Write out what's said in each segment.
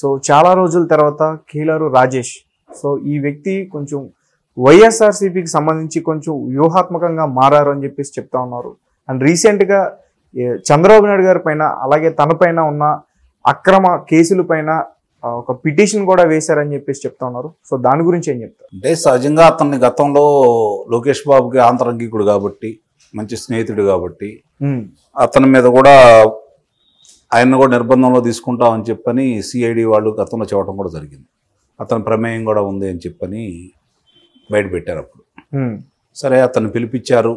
so చాలా రోజుల తర్వాత కీలరు రాజేష్ సో ఈ వ్యక్తి కొంచెం వైఎస్ఆర్సీపీకి సంబంధించి కొంచెం వ్యూహాత్మకంగా మారారు అని చెప్పేసి చెప్తా ఉన్నారు అండ్ రీసెంట్గా చంద్రబాబు నాయుడు గారి పైన అలాగే తనపైన ఉన్న అక్రమ కేసుల పైన ఒక పిటిషన్ కూడా వేశారని చెప్పేసి చెప్తా ఉన్నారు సో దాని గురించి ఏం చెప్తారు అంటే సహజంగా అతన్ని గతంలో లోకేష్ బాబుకి ఆంతరంగికుడు కాబట్టి మంచి స్నేహితుడు కాబట్టి అతని మీద కూడా ఆయన కూడా నిర్బంధంలో తీసుకుంటామని చెప్పని సిఐడి వాళ్ళు గతంలో చెప్పడం కూడా జరిగింది అతని ప్రమేయం కూడా ఉంది అని చెప్పని బయటపెట్టారు అప్పుడు సరే అతను పిలిపించారు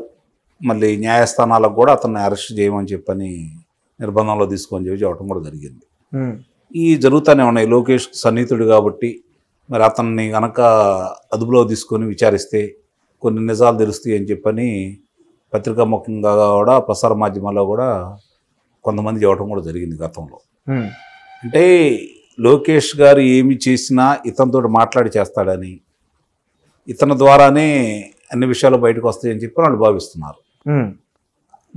మళ్ళీ న్యాయస్థానాలకు కూడా అతన్ని అరెస్ట్ చేయమని చెప్పని నిర్బంధంలో తీసుకొని చెప్పి చెప్పడం కూడా జరిగింది ఈ జరుగుతూనే ఉన్నాయి లోకేష్ సన్నిహితుడు కాబట్టి మరి అతన్ని కనుక అదుపులో తీసుకొని విచారిస్తే కొన్ని నిజాలు తెలుస్తాయి అని చెప్పని ముఖ్యంగా కూడా ప్రసార మాధ్యమాల్లో కూడా కొంతమంది చెప్పడం కూడా జరిగింది గతంలో అంటే లోకేష్ గారు ఏమి చేసినా ఇతనితో మాట్లాడి చేస్తాడని ఇతని ద్వారానే అన్ని విషయాలు బయటకు వస్తాయని చెప్పి వాళ్ళు భావిస్తున్నారు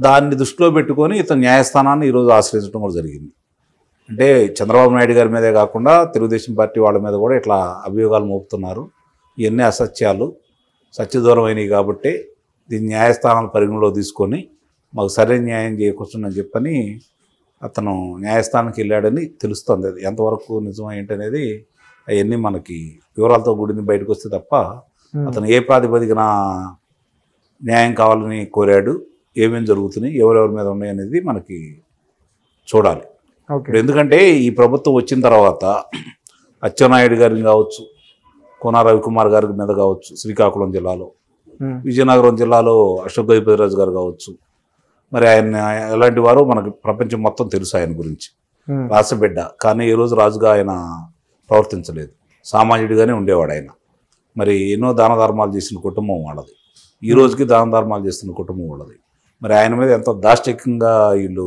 దాన్ని దృష్టిలో పెట్టుకొని ఇతను న్యాయస్థానాన్ని ఈరోజు ఆశ్రయించడం కూడా జరిగింది అంటే చంద్రబాబు నాయుడు గారి మీదే కాకుండా తెలుగుదేశం పార్టీ వాళ్ళ మీద కూడా ఇట్లా అభియోగాలు మోపుతున్నారు ఇవన్నీ అసత్యాలు సత్యదూరమైనవి కాబట్టి దీన్ని న్యాయస్థానాలు పరిగణలో తీసుకొని మాకు సరైన న్యాయం చేయకూర్చుందని చెప్పని అతను న్యాయస్థానానికి వెళ్ళాడని తెలుస్తుంది అది ఎంతవరకు నిజం ఏంటనేది అవన్నీ మనకి వివరాలతో కూడింది బయటకు వస్తే తప్ప అతను ఏ ప్రాతిపదికన న్యాయం కావాలని కోరాడు ఏమేమి జరుగుతున్నాయి ఎవరెవరి మీద ఉన్నాయి అనేది మనకి చూడాలి ఎందుకంటే ఈ ప్రభుత్వం వచ్చిన తర్వాత అచ్చెన్నాయుడు గారిని కావచ్చు కోనా రవికుమార్ గారి మీద కావచ్చు శ్రీకాకుళం జిల్లాలో విజయనగరం జిల్లాలో అశోక్ గజపతిరాజు గారు కావచ్చు మరి ఆయన ఎలాంటి వారో మనకు ప్రపంచం మొత్తం తెలుసు ఆయన గురించి రాసబిడ్డ కానీ ఈ రోజు రాజుగా ఆయన ప్రవర్తించలేదు సామాన్యుడిగానే ఉండేవాడు ఆయన మరి ఎన్నో దాన ధర్మాలు చేసిన కుటుంబం వాళ్ళది ఈ రోజుకి దాన ధర్మాలు చేస్తున్న కుటుంబం వాళ్ళది మరి ఆయన మీద ఎంత దాష్టికంగా వీళ్ళు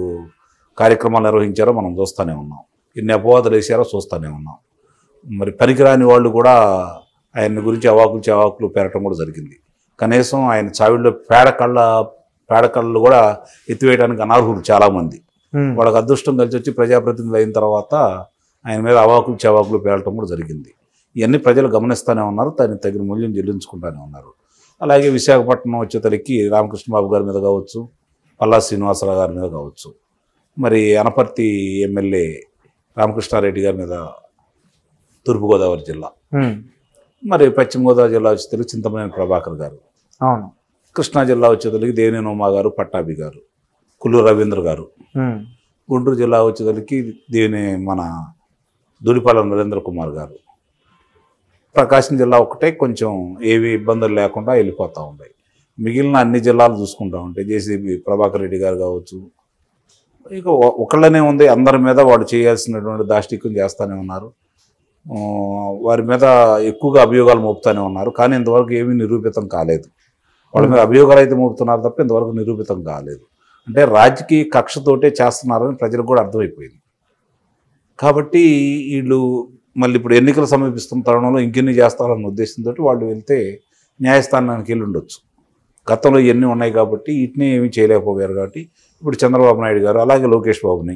కార్యక్రమాలు నిర్వహించారో మనం చూస్తూనే ఉన్నాం ఎన్ని అపవాదులు వేసారో చూస్తూనే ఉన్నాం మరి పనికిరాని వాళ్ళు కూడా ఆయన గురించి అవాకులు చవాకులు పెరగటం కూడా జరిగింది కనీసం ఆయన చావిడిలో పేడ కళ్ళ పేడకళ్ళు కూడా ఎత్తివేయడానికి అనర్హులు చాలామంది వాళ్ళకి అదృష్టం కలిసి వచ్చి ప్రజాప్రతినిధులు అయిన తర్వాత ఆయన మీద అవాకులు చవాకులు పేలటం కూడా జరిగింది ఇవన్నీ ప్రజలు గమనిస్తూనే ఉన్నారు దానికి తగిన మూల్యం చెల్లించుకుంటూనే ఉన్నారు అలాగే విశాఖపట్నం వచ్చేతలకి రామకృష్ణబాబు గారి మీద కావచ్చు పల్లా శ్రీనివాసరావు గారి మీద కావచ్చు మరి అనపర్తి ఎమ్మెల్యే రామకృష్ణారెడ్డి గారి మీద తూర్పుగోదావరి జిల్లా మరి పశ్చిమ గోదావరి జిల్లా వచ్చేతలకి చింతమనేని ప్రభాకర్ గారు అవును కృష్ణా జిల్లా వచ్చేదలికి దేవినేనోమా గారు పట్టాభి గారు కుల్లు రవీంద్ర గారు గుంటూరు జిల్లా వచ్చేదలికి దేవిని మన దుడిపాల నరేంద్ర కుమార్ గారు ప్రకాశం జిల్లా ఒకటే కొంచెం ఏవి ఇబ్బందులు లేకుండా వెళ్ళిపోతూ ఉన్నాయి మిగిలిన అన్ని జిల్లాలు చూసుకుంటా ఉంటాయి జేసీబీ ప్రభాకర్ రెడ్డి గారు కావచ్చు ఇక ఒకళ్ళనే ఉంది అందరి మీద వాడు చేయాల్సినటువంటి దాష్టికం చేస్తూనే ఉన్నారు వారి మీద ఎక్కువగా అభియోగాలు మోపుతూనే ఉన్నారు కానీ ఇంతవరకు ఏమీ నిరూపితం కాలేదు వాళ్ళ మీద అభియోగాలు అయితే మోపుతున్నారు తప్ప ఇంతవరకు నిరూపితం కాలేదు అంటే రాజకీయ కక్షతోటే చేస్తున్నారని ప్రజలకు కూడా అర్థమైపోయింది కాబట్టి వీళ్ళు మళ్ళీ ఇప్పుడు ఎన్నికలు సమీపిస్తున్న తరుణంలో ఇంకెన్ని చేస్తారన్న ఉద్దేశంతో వాళ్ళు వెళ్తే న్యాయస్థానానికి వెళ్ళి ఉండొచ్చు గతంలో ఇవన్నీ ఉన్నాయి కాబట్టి వీటిని ఏమీ చేయలేకపోయారు కాబట్టి ఇప్పుడు చంద్రబాబు నాయుడు గారు అలాగే లోకేష్ బాబుని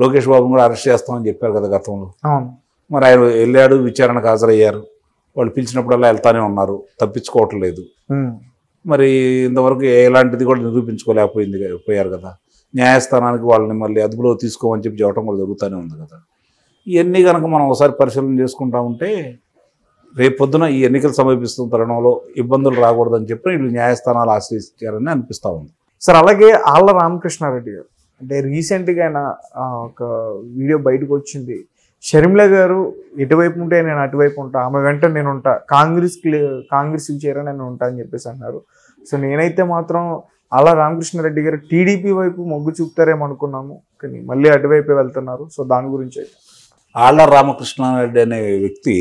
లోకేష్ బాబుని కూడా అరెస్ట్ చేస్తామని చెప్పారు కదా గతంలో మరి ఆయన వెళ్ళాడు విచారణకు హాజరయ్యారు వాళ్ళు పిలిచినప్పుడల్లా వెళ్తానే ఉన్నారు తప్పించుకోవట్లేదు మరి ఇంతవరకు ఎలాంటిది కూడా నిరూపించుకోలేకపోయింది పోయారు కదా న్యాయస్థానానికి వాళ్ళని మళ్ళీ అదుపులో తీసుకోమని చెప్పి చెప్పడం కూడా జరుగుతూనే ఉంది కదా ఇవన్నీ కనుక మనం ఒకసారి పరిశీలన చేసుకుంటా ఉంటే రేపొద్దున ఈ ఎన్నికలు సమీపిస్తున్న తరుణంలో ఇబ్బందులు రాకూడదని చెప్పి వీళ్ళు న్యాయస్థానాలు ఆశ్రయించారని అనిపిస్తూ ఉంది సార్ అలాగే ఆళ్ళ రామకృష్ణారెడ్డి గారు అంటే రీసెంట్గా ఆయన ఒక వీడియో బయటకు వచ్చింది షర్మిల గారు ఎటువైపు ఉంటే నేను అటువైపు ఉంటా ఆమె వెంట నేను ఉంటా కాంగ్రెస్కి కాంగ్రెస్కి చేరా నేను ఉంటా అని చెప్పేసి అన్నారు సో నేనైతే మాత్రం అలా రామకృష్ణారెడ్డి గారు టీడీపీ వైపు మొగ్గు చూపుతారేమో అనుకున్నాము కానీ మళ్ళీ అటువైపే వెళ్తున్నారు సో దాని గురించి అయితే ఆళ్ళ రామకృష్ణారెడ్డి అనే వ్యక్తి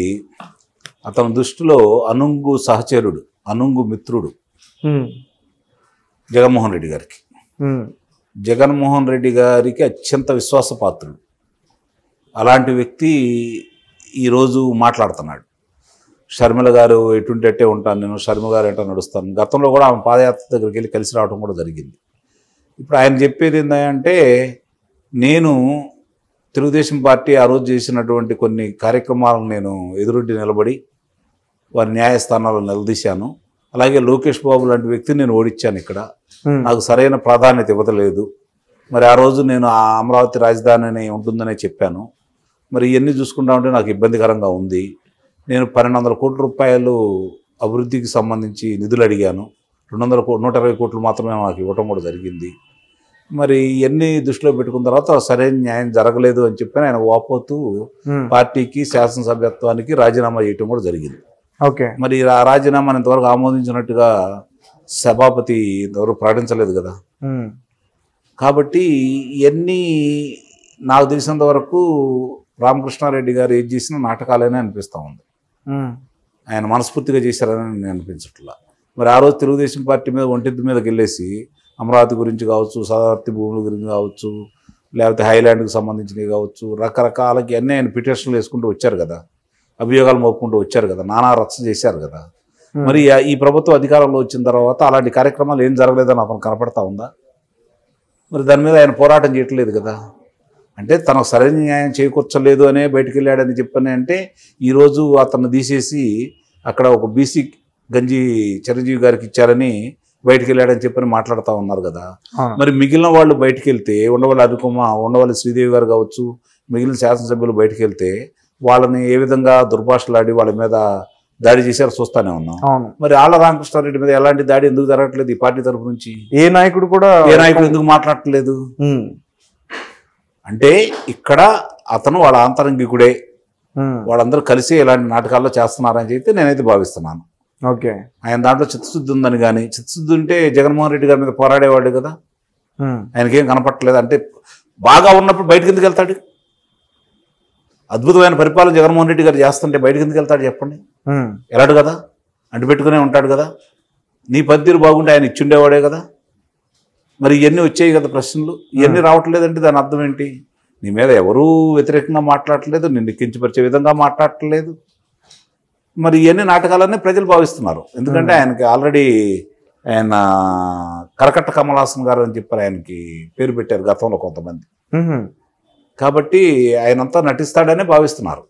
అతని దృష్టిలో అనుంగు సహచరుడు అనుంగు మిత్రుడు జగన్మోహన్ రెడ్డి గారికి జగన్మోహన్ రెడ్డి గారికి అత్యంత విశ్వాసపాత్రుడు అలాంటి వ్యక్తి ఈరోజు మాట్లాడుతున్నాడు షర్మిల గారు ఎటువంటి ఉంటాను నేను షర్మ గారు ఏంటో నడుస్తాను గతంలో కూడా ఆమె పాదయాత్ర దగ్గరికి వెళ్ళి కలిసి రావడం కూడా జరిగింది ఇప్పుడు ఆయన చెప్పేది ఏంటంటే నేను తెలుగుదేశం పార్టీ ఆ రోజు చేసినటువంటి కొన్ని కార్యక్రమాలను నేను ఎదురొడ్డి నిలబడి వారి న్యాయస్థానాలను నిలదీశాను అలాగే లోకేష్ బాబు లాంటి వ్యక్తిని నేను ఓడించాను ఇక్కడ నాకు సరైన ప్రాధాన్యత ఇవ్వలేదు మరి ఆ రోజు నేను ఆ అమరావతి రాజధాని ఉంటుందనే చెప్పాను మరి ఇవన్నీ చూసుకుంటా ఉంటే నాకు ఇబ్బందికరంగా ఉంది నేను పన్నెండు వందల కోట్ల రూపాయలు అభివృద్ధికి సంబంధించి నిధులు అడిగాను రెండు వందల కో నూట ఇరవై కోట్లు మాత్రమే మాకు ఇవ్వటం కూడా జరిగింది మరి ఇవన్నీ దృష్టిలో పెట్టుకున్న తర్వాత సరైన న్యాయం జరగలేదు అని చెప్పి ఆయన ఓపోతూ పార్టీకి శాసనసభ్యత్వానికి రాజీనామా చేయటం కూడా జరిగింది ఓకే మరి ఆ రాజీనామాను ఇంతవరకు ఆమోదించినట్టుగా సభాపతి ఎవరు ప్రకటించలేదు కదా కాబట్టి ఇవన్నీ నాకు తెలిసినంత వరకు రామకృష్ణారెడ్డి గారు ఏం చేసిన నాటకాలనే అనిపిస్తూ ఉంది ఆయన మనస్ఫూర్తిగా చేశారని నేను అనిపించట్లా మరి ఆ రోజు తెలుగుదేశం పార్టీ మీద ఒంటిద్దు మీదకి వెళ్ళేసి అమరావతి గురించి కావచ్చు సదార్థి భూముల గురించి కావచ్చు లేకపోతే హైలాండ్కి సంబంధించినవి కావచ్చు రకరకాలకి అన్నీ ఆయన పిటిషన్లు వేసుకుంటూ వచ్చారు కదా అభియోగాలు మోపుకుంటూ వచ్చారు కదా నానా రచ్చ చేశారు కదా మరి ఈ ప్రభుత్వం అధికారంలో వచ్చిన తర్వాత అలాంటి కార్యక్రమాలు ఏం జరగలేదని అతను కనపడతా ఉందా మరి దాని మీద ఆయన పోరాటం చేయట్లేదు కదా అంటే తనకు సరైన న్యాయం చేకూర్చలేదు అనే బయటకు వెళ్ళాడని చెప్పని అంటే ఈరోజు అతను తీసేసి అక్కడ ఒక బీసీ గంజి చిరంజీవి గారికి ఇచ్చారని బయటకు వెళ్ళాడని చెప్పని మాట్లాడుతూ ఉన్నారు కదా మరి మిగిలిన వాళ్ళు బయటకు వెళ్తే ఉండవల్లి అరుకుమ్మ ఉండవల్లి శ్రీదేవి గారు కావచ్చు మిగిలిన శాసనసభ్యులు బయటకు వెళ్తే వాళ్ళని ఏ విధంగా దుర్భాషలాడి వాళ్ళ మీద దాడి చేశారు చూస్తానే ఉన్నాం మరి ఆళ్ళ రామకృష్ణారెడ్డి మీద ఎలాంటి దాడి ఎందుకు జరగట్లేదు ఈ పార్టీ తరఫు నుంచి ఏ నాయకుడు కూడా ఏ నాయకుడు ఎందుకు మాట్లాడట్లేదు అంటే ఇక్కడ అతను వాళ్ళ ఆంతరంగికుడే వాళ్ళందరూ కలిసి ఇలాంటి నాటకాల్లో చేస్తున్నారని చెప్పి నేనైతే భావిస్తున్నాను ఓకే ఆయన దాంట్లో చిత్తశుద్ధి ఉందని కానీ చిత్తశుద్ధి ఉంటే జగన్మోహన్ రెడ్డి గారి మీద పోరాడేవాడు కదా ఆయనకేం కనపట్టలేదు అంటే బాగా ఉన్నప్పుడు బయటకు ఎందుకు వెళ్తాడు అద్భుతమైన పరిపాలన జగన్మోహన్ రెడ్డి గారు చేస్తుంటే బయటకు ఎందుకు వెళ్తాడు చెప్పండి ఎలాడు కదా అంటిపెట్టుకునే ఉంటాడు కదా నీ పద్ధతి బాగుంటే ఆయన ఇచ్చిండేవాడే కదా మరి ఇవన్నీ వచ్చాయి కదా ప్రశ్నలు ఇవన్నీ రావట్లేదంటే దాని అర్థం ఏంటి నీ మీద ఎవరూ వ్యతిరేకంగా మాట్లాడట్లేదు నిన్ను కించపరిచే విధంగా మాట్లాడట్లేదు మరి ఇవన్నీ నాటకాలన్నీ ప్రజలు భావిస్తున్నారు ఎందుకంటే ఆయనకి ఆల్రెడీ ఆయన కరకట్ట కమలాసన్ గారు అని చెప్పారు ఆయనకి పేరు పెట్టారు గతంలో కొంతమంది కాబట్టి ఆయనంతా నటిస్తాడనే భావిస్తున్నారు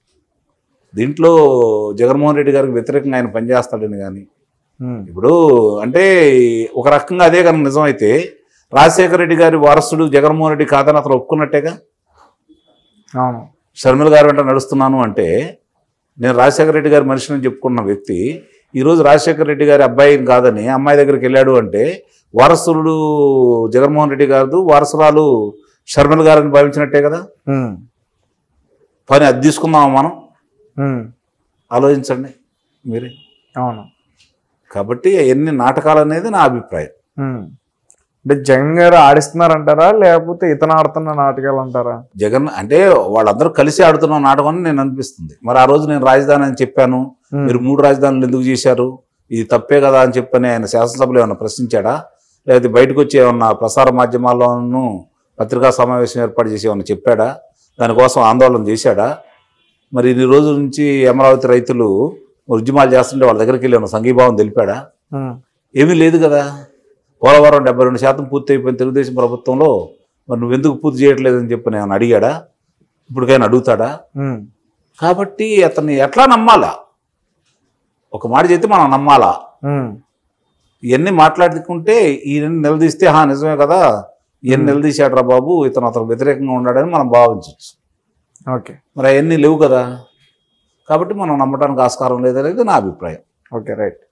దీంట్లో జగన్మోహన్ రెడ్డి గారికి వ్యతిరేకంగా ఆయన పనిచేస్తాడని కానీ ఇప్పుడు అంటే ఒక రకంగా అదే కనుక నిజమైతే రాజశేఖర రెడ్డి గారి వారసుడు జగన్మోహన్ రెడ్డి కాదని అతను ఒప్పుకున్నట్టేగా అవును షర్మిల గారు వెంట నడుస్తున్నాను అంటే నేను రాజశేఖర రెడ్డి గారి మనిషిని చెప్పుకున్న వ్యక్తి ఈరోజు రాజశేఖర రెడ్డి గారి అబ్బాయి కాదని అమ్మాయి దగ్గరికి వెళ్ళాడు అంటే వారసుడు జగన్మోహన్ రెడ్డి గారు వారసురాలు షర్మిల గారని భావించినట్టే కదా పని అది తీసుకుందాం మనం ఆలోచించండి మీరే అవును కాబట్టి ఎన్ని నాటకాలు అనేది నా అభిప్రాయం అంటే జగన్ గారు ఆడిస్తున్నారంటారా లేకపోతే ఇతను ఆడుతున్న నాటకాలు అంటారా జగన్ అంటే వాళ్ళందరూ కలిసి ఆడుతున్న నాటకం అని నేను అనిపిస్తుంది మరి ఆ రోజు నేను రాజధాని అని చెప్పాను మీరు మూడు రాజధానులు ఎందుకు చేశారు ఇది తప్పే కదా అని చెప్పని ఆయన శాసనసభలో ఏమైనా ప్రశ్నించాడా లేకపోతే బయటకు వచ్చి ఏమన్నా ప్రసార మాధ్యమాల్లోనూ పత్రికా సమావేశం ఏర్పాటు చేసి ఏమన్నా చెప్పాడా దానికోసం ఆందోళన చేశాడా మరి ఇన్ని రోజుల నుంచి అమరావతి రైతులు ఉద్యమాలు చేస్తుంటే వాళ్ళ దగ్గరికి వెళ్ళి సంఘీభావం తెలిపాడా ఏమీ లేదు కదా పోలవరం డెబ్బై రెండు శాతం పూర్తి అయిపోయిన తెలుగుదేశం ప్రభుత్వంలో మరి నువ్వెందుకు పూర్తి చేయట్లేదని చెప్పి నేను అడిగాడా ఇప్పటికైనా అడుగుతాడా కాబట్టి అతన్ని ఎట్లా నమ్మాలా ఒక మాట చెప్తే మనం నమ్మాలా ఇవన్నీ మాట్లాడుకుంటే ఈయన నిలదీస్తే హా నిజమే కదా ఈయన నిలదీశాడు రా బాబు ఇతను అతను వ్యతిరేకంగా ఉన్నాడని మనం భావించవచ్చు ఓకే మరి అవన్నీ లేవు కదా కాబట్టి మనం నమ్మడానికి ఆస్కారం లేదనేది నా అభిప్రాయం ఓకే రైట్